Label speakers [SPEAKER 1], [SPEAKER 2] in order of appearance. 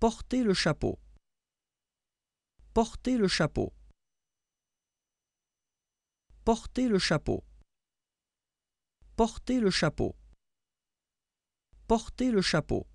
[SPEAKER 1] Portez le chapeau. Portez le chapeau. Portez le chapeau. Portez le chapeau. Portez le chapeau.